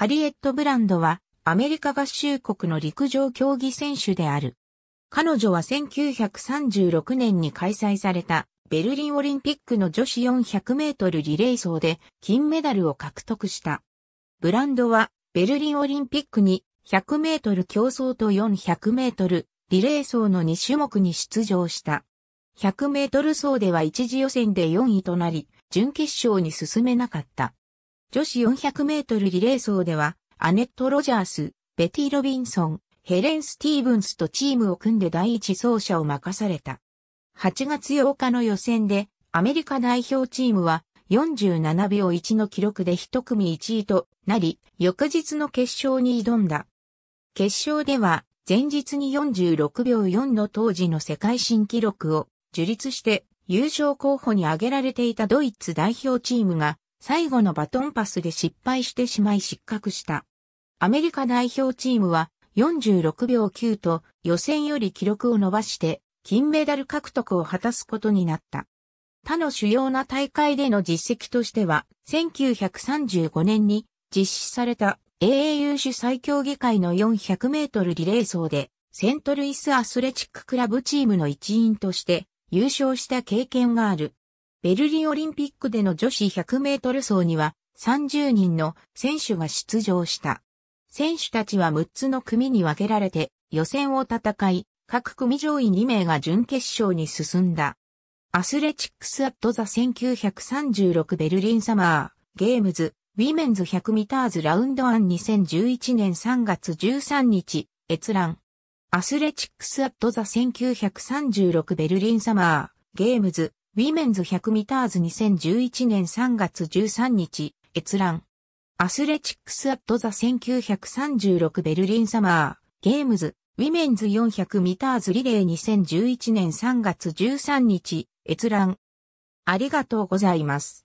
ハリエット・ブランドはアメリカ合衆国の陸上競技選手である。彼女は1936年に開催されたベルリンオリンピックの女子400メートルリレー走で金メダルを獲得した。ブランドはベルリンオリンピックに100メートル競争と400メートルリレー走の2種目に出場した。100メートル走では一次予選で4位となり、準決勝に進めなかった。女子400メートルリレー走では、アネット・ロジャース、ベティ・ロビンソン、ヘレン・スティーブンスとチームを組んで第一走者を任された。8月8日の予選で、アメリカ代表チームは47秒1の記録で一組1位となり、翌日の決勝に挑んだ。決勝では、前日に46秒4の当時の世界新記録を樹立して優勝候補に挙げられていたドイツ代表チームが最後のバトンパスで失敗してしまい失格した。アメリカ代表チームは46秒9と予選より記録を伸ばして金メダル獲得を果たすことになった。他の主要な大会での実績としては、1935年に実施された AAU 主催強。議会の400メートルリレー走で、セントルイスアスレチッククラブチームの一員として優勝した経験がある。ベルリンオリンピックでの女子100メートル走には30人の選手が出場した。選手たちは6つの組に分けられて予選を戦い、各組上位2名が準決勝に進んだ。アスレチックスアットザ1936ベルリンサマーゲームズウィメンズ100ミターズラウンド1 2011年3月13日閲覧アスレチックスアットザ1936ベルリンサマーゲームズウィメンズ100ミターズ2011年3月13日、閲覧。アスレチックスアットザ1936ベルリンサマー、ゲームズ、ウィメンズ400ミターズリレー2011年3月13日、閲覧。ありがとうございます。